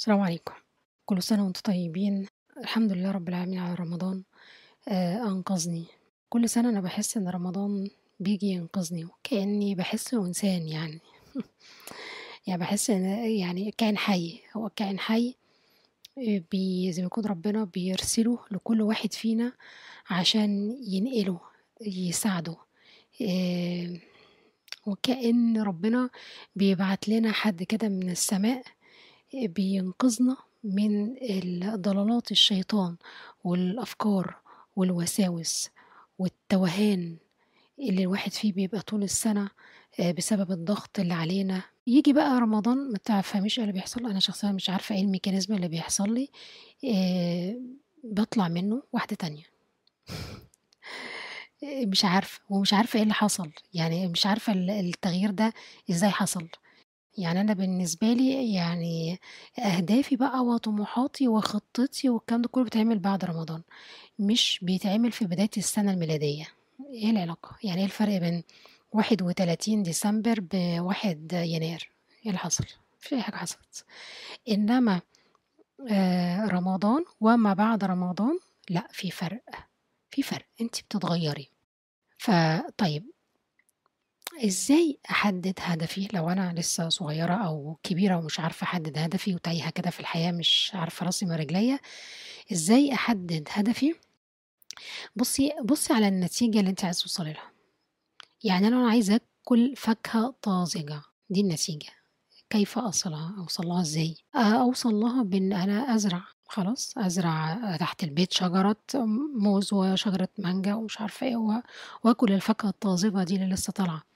السلام عليكم كل سنة وانتم طيبين الحمد لله رب العالمين على رمضان آه أنقذني كل سنة أنا بحس إن رمضان بيجي ينقذني وكأني بحس إنسان يعني يعني بحس إن يعني كائن حي هو كائن حي آه، بي زي ما يكون ربنا بيرسله لكل واحد فينا عشان ينقله يساعده آه، وكأن ربنا بيبعت لنا حد كده من السماء بينقذنا من ضلالات الشيطان والأفكار والوساوس والتوهان اللي الواحد فيه بيبقى طول السنة آه، بسبب الضغط اللي علينا يجي بقى رمضان ما تفهميش ايه اللي بيحصل انا شخصيا مش عارفه ايه الميكانيزم اللي بيحصل لي آه، بطلع منه واحده تانية مش عارفه ومش عارفه ايه اللي حصل يعني مش عارفه التغيير ده ازاي حصل يعني أنا بالنسبة لي يعني أهدافي بقى وطموحاتي وخطتي والكلام ده كله بيتعمل بعد رمضان، مش بيتعمل في بداية السنة الميلادية، إيه العلاقة؟ يعني إيه الفرق بين 31 ديسمبر ب1 يناير؟ إيه اللي حصل؟ مفيش أي حاجة حصلت، إنما آه رمضان وما بعد رمضان لأ في فرق، في فرق، أنتِ بتتغيري. فطيب ازاي احدد هدفي لو انا لسه صغيره او كبيره ومش عارفه احدد هدفي وتايهه كده في الحياه مش عارفه راسي من رجليا ازاي احدد هدفي بصي بصي على النتيجه اللي انت عايز توصلي لها يعني انا عايزه اكل فاكهه طازجه دي النتيجه كيف اصلها اوصلها ازاي اوصلها بان انا ازرع خلاص ازرع تحت البيت شجره موز وشجره مانجا ومش عارفه ايه واكل الفاكهه الطازجه دي اللي لسه طالعه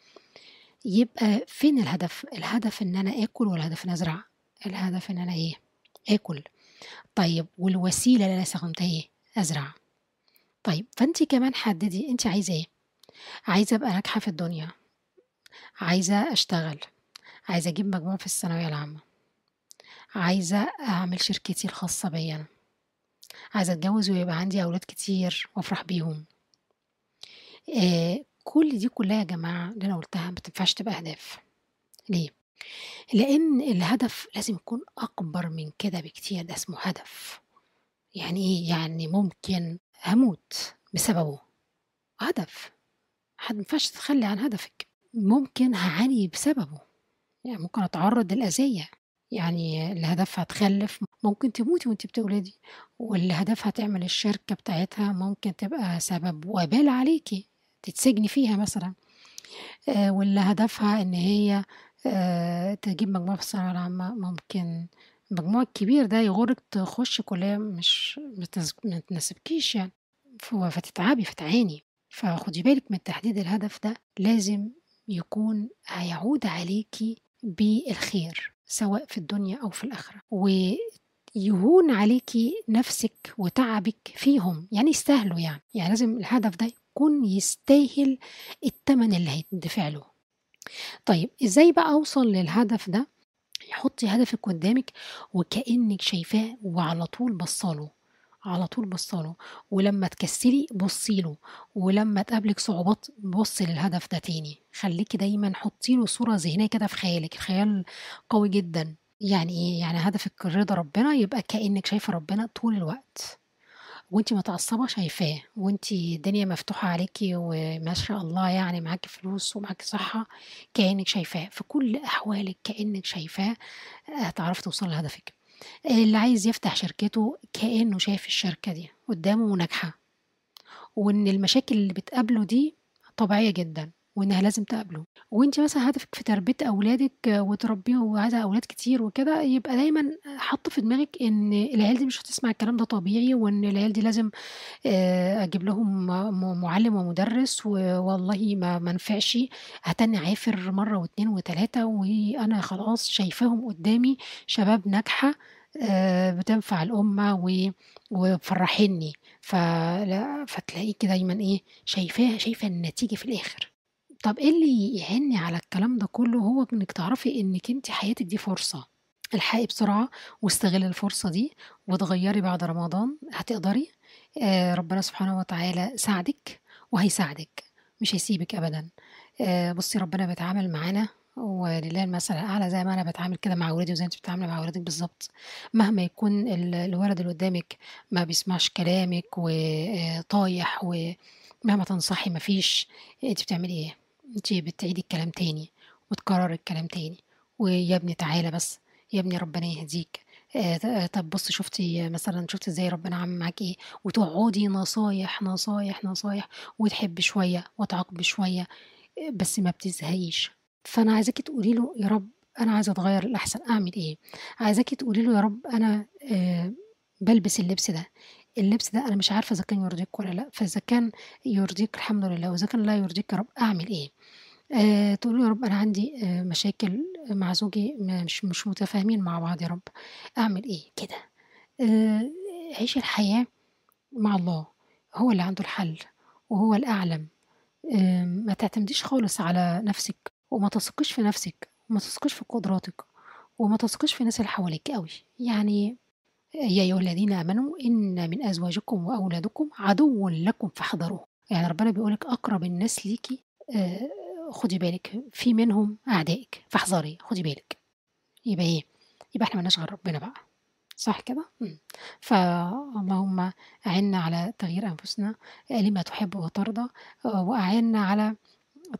يبقى فين الهدف الهدف ان انا اكل ولا الهدف ان ازرع الهدف ان انا ايه اكل طيب والوسيله اللي انا استخدمتها ايه ازرع طيب فانت كمان حددي انت عايزه ايه عايزه ابقى ناجحه في الدنيا عايزه اشتغل عايزه اجيب مجموع في الثانويه العامه عايزه اعمل شركتي الخاصه بيا انا عايزه اتجوز ويبقى عندي اولاد كتير وافرح بيهم آه كل دي كلها يا جماعة اللي أنا قلتها ما تنفعش تبقى أهداف ليه؟ لأن الهدف لازم يكون أكبر من كده بكتير ده اسمه هدف يعني إيه؟ يعني ممكن هموت بسببه هدف حد مينفعش تتخلي عن هدفك ممكن هعاني بسببه يعني ممكن أتعرض للأذية يعني اللي هدفها تخلف ممكن تموتي وانت بتولدي واللي هدفها تعمل الشركة بتاعتها ممكن تبقى سبب وبال عليكي تتسجني فيها مثلا آه، واللي هدفها ان هي آه، تجيب مجموعة في الثانوية العامة ممكن المجموع الكبير ده يغرك تخش كلية مش ما تناسبكيش يعني فتتعبي فتعاني فخدي بالك من تحديد الهدف ده لازم يكون هيعود عليكي بالخير سواء في الدنيا أو في الآخرة ويهون عليكي نفسك وتعبك فيهم يعني يستاهلوا يعني يعني لازم الهدف ده يكون يستاهل التمن اللي هيتدفع له طيب ازاي بقى اوصل للهدف ده حطي هدفك قدامك وكأنك شايفاه وعلى طول بصاله على طول بصاله ولما تكسلي بصيله ولما تقابلك صعوبات بصي للهدف ده تاني خليكي دايما حطي له صوره ذهنيه كده في خيالك الخيال قوي جدا يعني ايه يعني هدفك رضا ربنا يبقى كانك شايفه ربنا طول الوقت وانت متعصبة شايفاه وانت الدنيا مفتوحة عليكي وما شاء الله يعني معاكي فلوس ومعاكي صحة كأنك شايفاه في كل أحوالك كأنك شايفاه آه، هتعرفي توصلي لهدفك آه، اللي عايز يفتح شركته كأنه شايف الشركة دي قدامه وناجحة وإن المشاكل اللي بتقابله دي طبيعية جدا وانها لازم تقابله وانت مثلا هدفك في تربيه اولادك وتربيهم وعايزه اولاد كتير وكده يبقى دايما حاطه في دماغك ان العيال دي مش هتسمع الكلام ده طبيعي وان العيال دي لازم آه، اجيب لهم معلم ومدرس والله ما منفعش هتني عافر مره واتنين وتلاته وانا خلاص شايفاهم قدامي شباب ناجحه آه، بتنفع الأمة وبفرحني فتلاقيك دايما إيه شايفاها شايفة النتيجة في الآخر طب إيه اللي يهني على الكلام ده كله هو إنك تعرفي إنك أنت حياتك دي فرصة الحقي بسرعة واستغلي الفرصة دي وتغيري بعد رمضان هتقدري آه ربنا سبحانه وتعالى ساعدك وهيساعدك مش هيسيبك أبدا آه بصي ربنا بيتعامل معانا ولله المثل الاعلى زي ما انا بتعامل كده مع ولادي وزي انت بتتعاملي مع ولادك بالظبط مهما يكون الولد اللي قدامك ما بيسمعش كلامك وطايح آه، ومهما تنصحي ما فيش انت بتعملي ايه انتي بتعيدي الكلام تاني وتكرر الكلام تاني ويا ابني تعالى بس يا ابني ربنا يهديك آه، آه، طب بص شفتي مثلا شفتي ازاي ربنا عامل معاك ايه وتقعدي نصايح نصايح نصايح وتحب شويه وتعاقب شويه بس ما بتزهقيش فانا عايزاكي تقولي له يا رب انا عايزه اتغير الاحسن اعمل ايه عايزاكي تقولي له يا رب انا آه، بلبس اللبس ده اللبس ده انا مش عارفه اذا كان يرضيك ولا لا فاذا كان يرضيك الحمد لله واذا كان لا يرضيك يا رب اعمل ايه آه تقول يا رب انا عندي آه مشاكل مع زوجي مش مش متفاهمين مع بعض يا رب اعمل ايه كده آه عيش الحياه مع الله هو اللي عنده الحل وهو الاعلم آه ما تعتمديش خالص على نفسك وما تثقيش في نفسك وما تثقيش في قدراتك وما تثقيش في الناس اللي حواليك قوي يعني يا أيها الذين آمنوا إن من أزواجكم وأولادكم عدو لكم فاحذروه يعني ربنا بيقولك أقرب الناس ليكي آه، خدي بالك في منهم أعدائك فاحذري خدي بالك يبقى إيه يبقى إحنا ملناش غير ربنا بقى صح كده فاللهم أعنا على تغيير أنفسنا آه، لما تحب وترضى آه، وأعنا على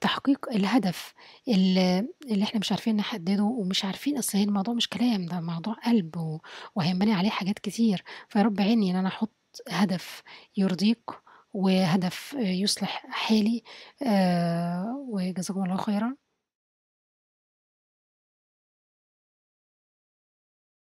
تحقيق الهدف اللي, احنا مش عارفين نحدده ومش عارفين اصل هي الموضوع مش كلام ده موضوع قلب وهينبني عليه حاجات كتير فيا رب عيني ان انا احط هدف يرضيك وهدف يصلح حالي آه، وجزاكم الله خيرا